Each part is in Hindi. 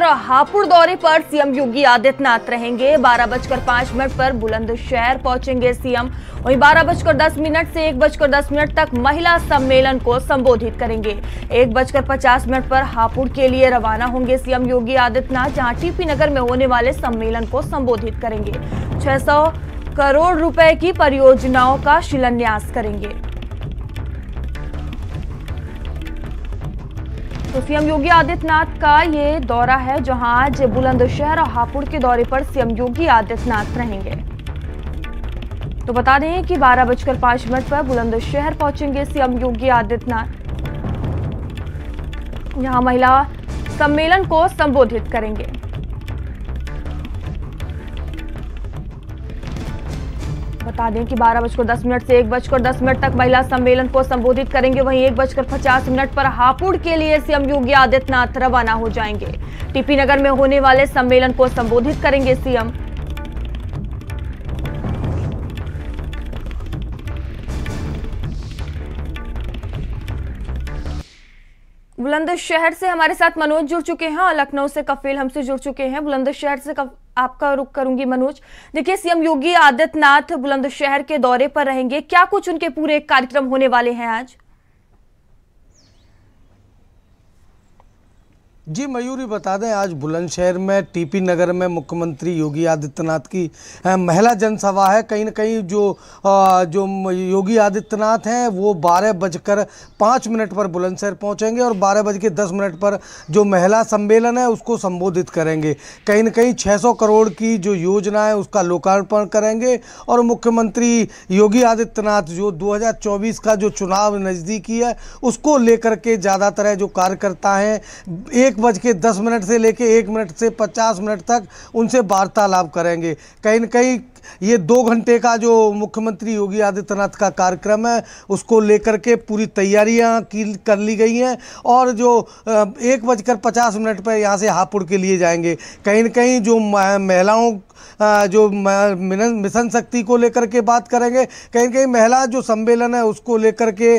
बजकर हापुड़ दौरे पर सीएम योगी आदित्यनाथ रहेंगे बारह बजकर पांच मिनट पर बुलंदशहर पहुंचेंगे सीएम वहीं बारह बजकर दस मिनट से एक बजकर दस मिनट तक महिला सम्मेलन को संबोधित करेंगे एक बजकर पचास मिनट पर हापुड़ के लिए रवाना होंगे सीएम योगी आदित्यनाथ जहां टीपी नगर में होने वाले सम्मेलन को संबोधित करेंगे छह करोड़ रुपए की परियोजनाओं का शिलान्यास करेंगे तो सीएम योगी आदित्यनाथ का ये दौरा है जहां आज बुलंदशहर और हापुड़ के दौरे पर सीएम योगी आदित्यनाथ रहेंगे तो बता दें कि बारह बजकर पांच मिनट पर बुलंदशहर पहुंचेंगे सीएम योगी आदित्यनाथ यहां महिला सम्मेलन को संबोधित करेंगे बता दें कि बारह बजकर दस मिनट से एक बजकर दस मिनट तक महिला सम्मेलन को संबोधित करेंगे वहीं एक बजकर पचास मिनट पर हापुड़ के लिए सीएम योगी आदित्यनाथ रवाना हो जाएंगे टीपी नगर में होने वाले सम्मेलन को संबोधित करेंगे सीएम बुलंदशहर से हमारे साथ मनोज जुड़ चुके हैं और लखनऊ से कफील हमसे जुड़ चुके हैं बुलंदशहर से कफ... आपका रुख करूंगी मनोज देखिए सीएम योगी आदित्यनाथ बुलंदशहर के दौरे पर रहेंगे क्या कुछ उनके पूरे कार्यक्रम होने वाले हैं आज जी मयूरी बता दें आज बुलंदशहर में टीपी नगर में मुख्यमंत्री योगी आदित्यनाथ की महिला जनसभा है कहीं ना कहीं जो जो योगी आदित्यनाथ हैं वो बारह बजकर पाँच मिनट पर बुलंदशहर पहुंचेंगे और बारह बज के दस मिनट पर जो महिला सम्मेलन है उसको संबोधित करेंगे कहीं ना कहीं छः सौ करोड़ की जो योजना है उसका लोकार्पण करेंगे और मुख्यमंत्री योगी आदित्यनाथ जो दो का जो चुनाव नज़दीकी है उसको लेकर के ज़्यादातर जो कार्यकर्ता हैं एक बज के दस मिनट से लेके एक मिनट से पचास मिनट तक उनसे वार्तालाप करेंगे कहीं ना कहीं ये दो घंटे का जो मुख्यमंत्री योगी आदित्यनाथ का कार्यक्रम है उसको लेकर के पूरी तैयारियां की कर ली गई हैं और जो एक बजकर पचास मिनट पर यहाँ से हापुड़ के लिए जाएंगे कहीं ना कहीं जो महिलाओं जो मिशन शक्ति को लेकर के बात करेंगे कहीं कहीं महिला जो सम्मेलन है उसको लेकर के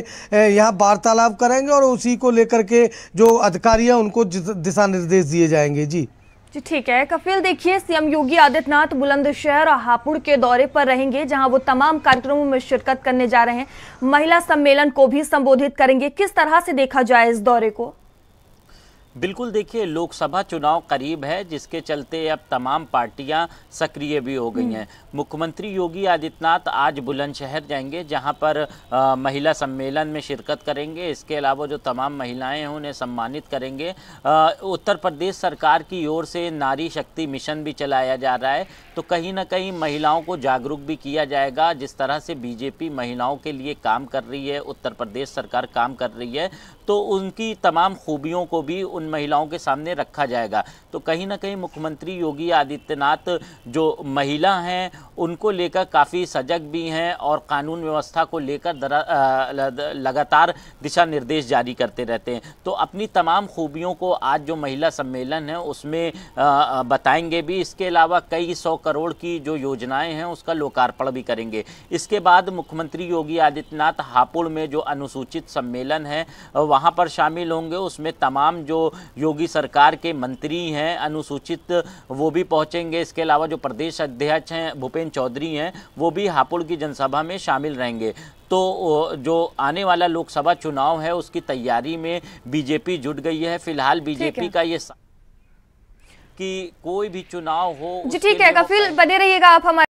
यहाँ वार्तालाप करेंगे और उसी को लेकर के जो अधिकारी हैं उनको दिशा निर्देश दिए जाएंगे जी जी ठीक है कफिल देखिए सीएम योगी आदित्यनाथ बुलंदशहर और हापुड़ के दौरे पर रहेंगे जहां वो तमाम कार्यक्रमों में शिरकत करने जा रहे हैं महिला सम्मेलन को भी संबोधित करेंगे किस तरह से देखा जाए इस दौरे को बिल्कुल देखिए लोकसभा चुनाव करीब है जिसके चलते अब तमाम पार्टियां सक्रिय भी हो गई हैं हम्म। मुख्यमंत्री योगी आदित्यनाथ आज बुलंदशहर जाएंगे जहां पर आ, महिला सम्मेलन में शिरकत करेंगे इसके अलावा जो तमाम महिलाएं हैं उन्हें सम्मानित करेंगे आ, उत्तर प्रदेश सरकार की ओर से नारी शक्ति मिशन भी चलाया जा रहा है तो कहीं ना कहीं महिलाओं को जागरूक भी किया जाएगा जिस तरह से बीजेपी महिलाओं के लिए काम कर रही है उत्तर प्रदेश सरकार काम कर रही है तो उनकी तमाम खूबियों को भी उन महिलाओं के सामने रखा जाएगा तो कहीं ना कहीं मुख्यमंत्री योगी आदित्यनाथ जो महिला हैं उनको लेकर काफ़ी सजग भी हैं और कानून व्यवस्था को लेकर लगातार दिशा निर्देश जारी करते रहते हैं तो अपनी तमाम खूबियों को आज जो महिला सम्मेलन है उसमें बताएंगे भी इसके अलावा कई सौ करोड़ की जो योजनाएं हैं उसका लोकार्पण भी करेंगे इसके बाद मुख्यमंत्री योगी आदित्यनाथ हापुड़ में जो अनुसूचित सम्मेलन है वहाँ पर शामिल होंगे उसमें तमाम जो योगी सरकार के मंत्री हैं अनुसूचित वो भी पहुंचेंगे इसके अलावा जो प्रदेश अध्यक्ष हैं भूपेन्द्र चौधरी हैं वो भी हापुड़ की जनसभा में शामिल रहेंगे तो जो आने वाला लोकसभा चुनाव है उसकी तैयारी में बीजेपी जुट गई है फिलहाल बीजेपी का ये कि कोई भी चुनाव हो जी ठीक है कफिल बने रहिएगा आप हमारे